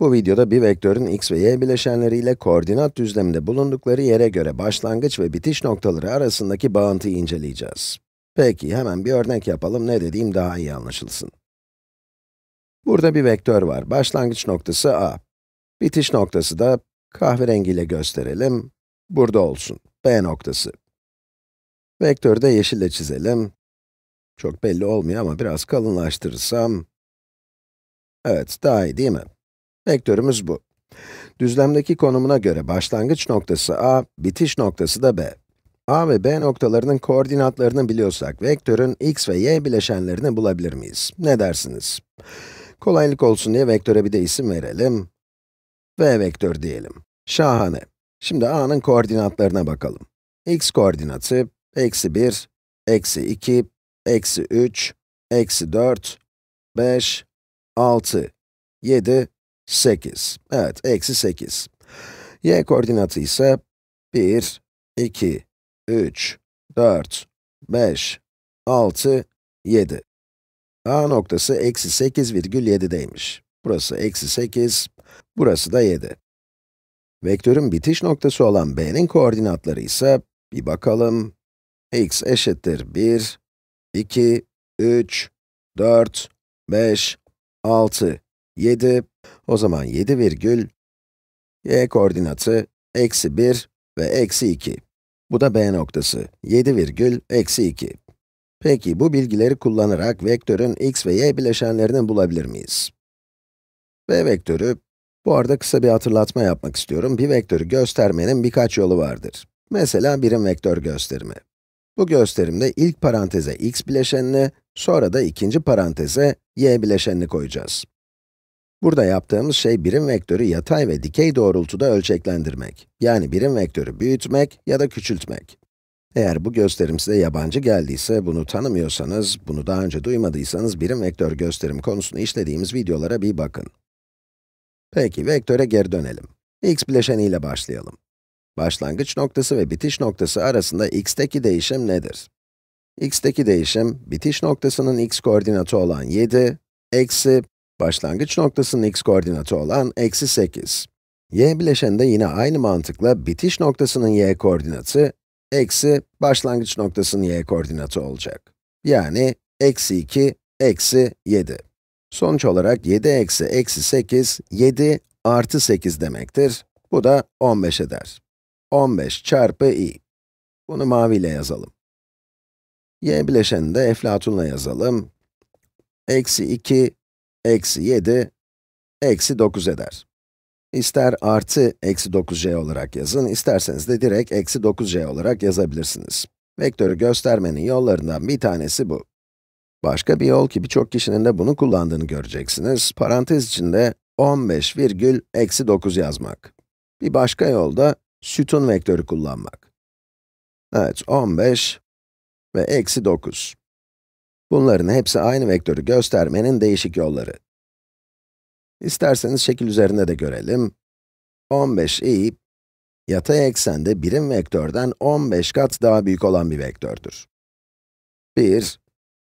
Bu videoda bir vektörün x ve y bileşenleriyle koordinat düzleminde bulundukları yere göre başlangıç ve bitiş noktaları arasındaki bağıntıyı inceleyeceğiz. Peki, hemen bir örnek yapalım, ne dediğim daha iyi anlaşılsın. Burada bir vektör var, başlangıç noktası a. Bitiş noktası da kahverengiyle gösterelim, burada olsun, b noktası. Vektörü de yeşille çizelim. Çok belli olmuyor ama biraz kalınlaştırırsam... Evet, daha iyi değil mi? Vektörümüz bu. Düzlemdeki konumuna göre başlangıç noktası a, bitiş noktası da b. a ve b noktalarının koordinatlarını biliyorsak, vektörün x ve y bileşenlerini bulabilir miyiz? Ne dersiniz? Kolaylık olsun diye vektöre bir de isim verelim. v vektör diyelim. Şahane. Şimdi a'nın koordinatlarına bakalım. x koordinatı, eksi 1, eksi 2, eksi 3, eksi 4, 5, 6, 7 8. Evet, eksi 8. y koordinatı ise 1, 2, 3, 4, 5, 6, 7. A noktası eksi 8 virgül 8,7'deymiş. Burası eksi 8, burası da 7. Vektörün bitiş noktası olan b'nin koordinatları ise, bir bakalım, x eşittir 1, 2, 3, 4, 5, 6, 7, o zaman 7 virgül y e koordinatı eksi 1 ve eksi 2. Bu da b noktası. 7 virgül eksi 2. Peki bu bilgileri kullanarak vektörün x ve y bileşenlerini bulabilir miyiz? b vektörü, bu arada kısa bir hatırlatma yapmak istiyorum. Bir vektörü göstermenin birkaç yolu vardır. Mesela birim vektör gösterimi. Bu gösterimde ilk paranteze x bileşenini, sonra da ikinci paranteze y bileşenini koyacağız. Burada yaptığımız şey birim vektörü yatay ve dikey doğrultuda ölçeklendirmek. Yani birim vektörü büyütmek ya da küçültmek. Eğer bu gösterim size yabancı geldiyse, bunu tanımıyorsanız, bunu daha önce duymadıysanız birim vektör gösterim konusunu işlediğimiz videolara bir bakın. Peki, vektöre geri dönelim. x bileşeniyle başlayalım. Başlangıç noktası ve bitiş noktası arasında x'teki değişim nedir? x'teki değişim, bitiş noktasının x koordinatı olan 7, eksi Başlangıç noktasının x koordinatı olan eksi 8. y bileşeninde yine aynı mantıkla bitiş noktasının y koordinatı eksi başlangıç noktasının y koordinatı olacak. Yani eksi 2, eksi 7. Sonuç olarak 7 eksi eksi 8, 7 artı 8 demektir. Bu da 15 eder. 15 çarpı i. Bunu maviyle yazalım. y bileşenini de eflatunla yazalım. Eksi 2 eksi 7, eksi 9 eder. İster artı eksi 9 j olarak yazın, isterseniz de direkt eksi 9 j olarak yazabilirsiniz. Vektörü göstermenin yollarından bir tanesi bu. Başka bir yol ki birçok kişinin de bunu kullandığını göreceksiniz, parantez içinde 15 virgül eksi 9 yazmak. Bir başka yol da sütun vektörü kullanmak. Evet, 15 ve eksi 9. Bunların hepsi aynı vektörü göstermenin değişik yolları. İsterseniz şekil üzerinde de görelim. 15i, yatay eksende birim vektörden 15 kat daha büyük olan bir vektördür. 1,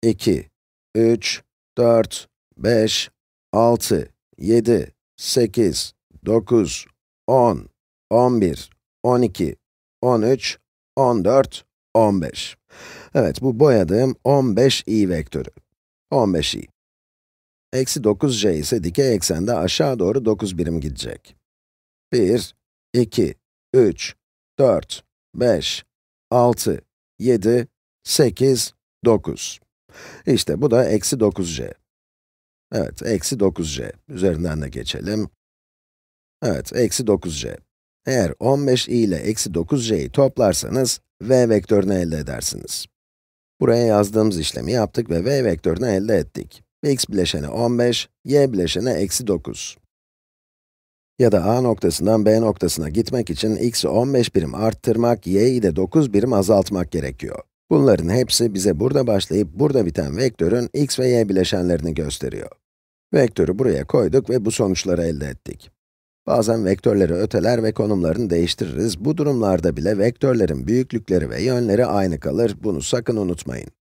2, 3, 4, 5, 6, 7, 8, 9, 10, 11, 12, 13, 14, 15. Evet, bu boyadığım 15i vektörü. 15i. Eksi 9j ise dikey eksende aşağı doğru 9 birim gidecek. 1, 2, 3, 4, 5, 6, 7, 8, 9. İşte bu da eksi 9j. Evet, eksi 9j. Üzerinden de geçelim. Evet, eksi 9j. Eğer 15i ile eksi 9j'yi toplarsanız, v vektörünü elde edersiniz. Buraya yazdığımız işlemi yaptık ve v vektörünü elde ettik. x bileşeni 15, y bileşeni eksi 9. Ya da a noktasından b noktasına gitmek için x'i 15 birim arttırmak, y'yi de 9 birim azaltmak gerekiyor. Bunların hepsi bize burada başlayıp burada biten vektörün x ve y bileşenlerini gösteriyor. Vektörü buraya koyduk ve bu sonuçları elde ettik. Bazen vektörleri öteler ve konumlarını değiştiririz. Bu durumlarda bile vektörlerin büyüklükleri ve yönleri aynı kalır. Bunu sakın unutmayın.